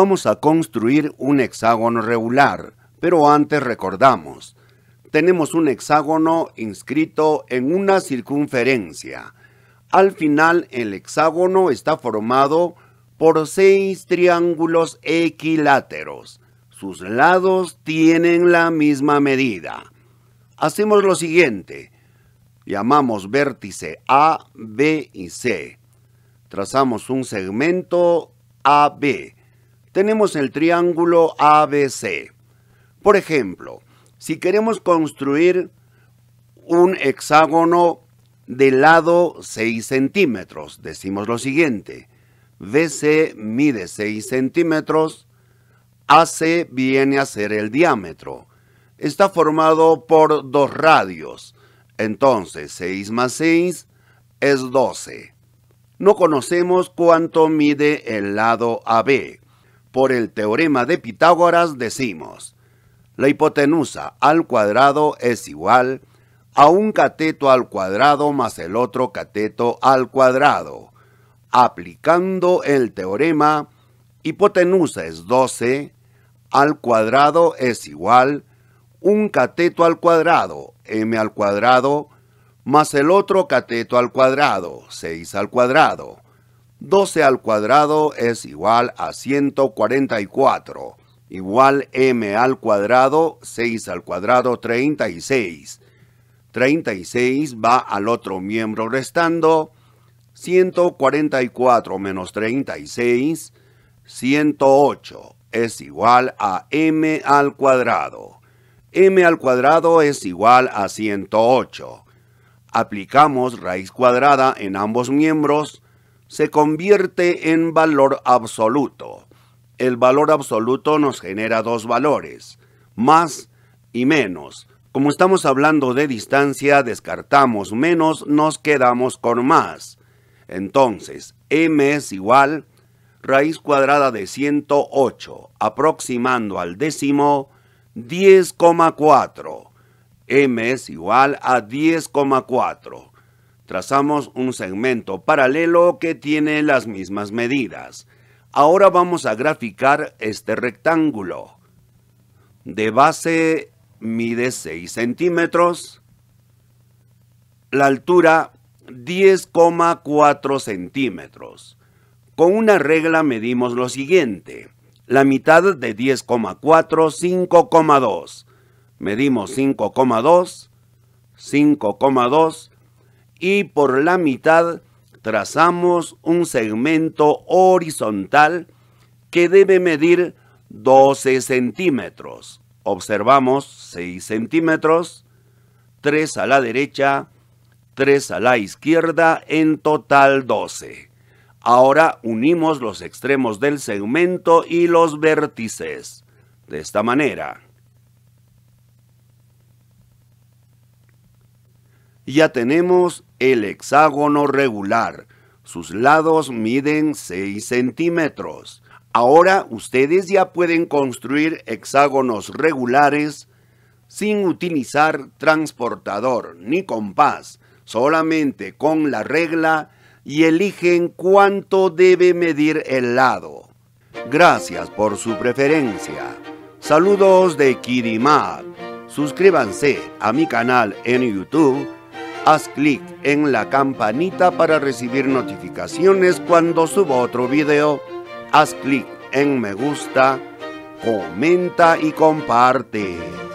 vamos a construir un hexágono regular, pero antes recordamos, tenemos un hexágono inscrito en una circunferencia. Al final el hexágono está formado por seis triángulos equiláteros. Sus lados tienen la misma medida. Hacemos lo siguiente. Llamamos vértice A, B y C. Trazamos un segmento AB tenemos el triángulo ABC. Por ejemplo, si queremos construir un hexágono de lado 6 centímetros, decimos lo siguiente. BC mide 6 centímetros, AC viene a ser el diámetro. Está formado por dos radios. Entonces, 6 más 6 es 12. No conocemos cuánto mide el lado AB por el teorema de Pitágoras decimos, la hipotenusa al cuadrado es igual a un cateto al cuadrado más el otro cateto al cuadrado. Aplicando el teorema, hipotenusa es 12, al cuadrado es igual un cateto al cuadrado, m al cuadrado, más el otro cateto al cuadrado, 6 al cuadrado. 12 al cuadrado es igual a 144, igual m al cuadrado, 6 al cuadrado, 36. 36 va al otro miembro restando, 144 menos 36, 108 es igual a m al cuadrado. m al cuadrado es igual a 108. Aplicamos raíz cuadrada en ambos miembros, se convierte en valor absoluto. El valor absoluto nos genera dos valores, más y menos. Como estamos hablando de distancia, descartamos menos, nos quedamos con más. Entonces, m es igual raíz cuadrada de 108, aproximando al décimo 10,4. m es igual a 10,4. Trazamos un segmento paralelo que tiene las mismas medidas. Ahora vamos a graficar este rectángulo. De base mide 6 centímetros. La altura 10,4 centímetros. Con una regla medimos lo siguiente. La mitad de 10,4, 5,2. Medimos 5,2, 5,2, y por la mitad trazamos un segmento horizontal que debe medir 12 centímetros. Observamos 6 centímetros, 3 a la derecha, 3 a la izquierda, en total 12. Ahora unimos los extremos del segmento y los vértices, de esta manera. Ya tenemos el hexágono regular. Sus lados miden 6 centímetros. Ahora ustedes ya pueden construir hexágonos regulares sin utilizar transportador ni compás, solamente con la regla y eligen cuánto debe medir el lado. Gracias por su preferencia. Saludos de Kirimat. Suscríbanse a mi canal en YouTube haz clic en la campanita para recibir notificaciones cuando suba otro video, haz clic en me gusta, comenta y comparte.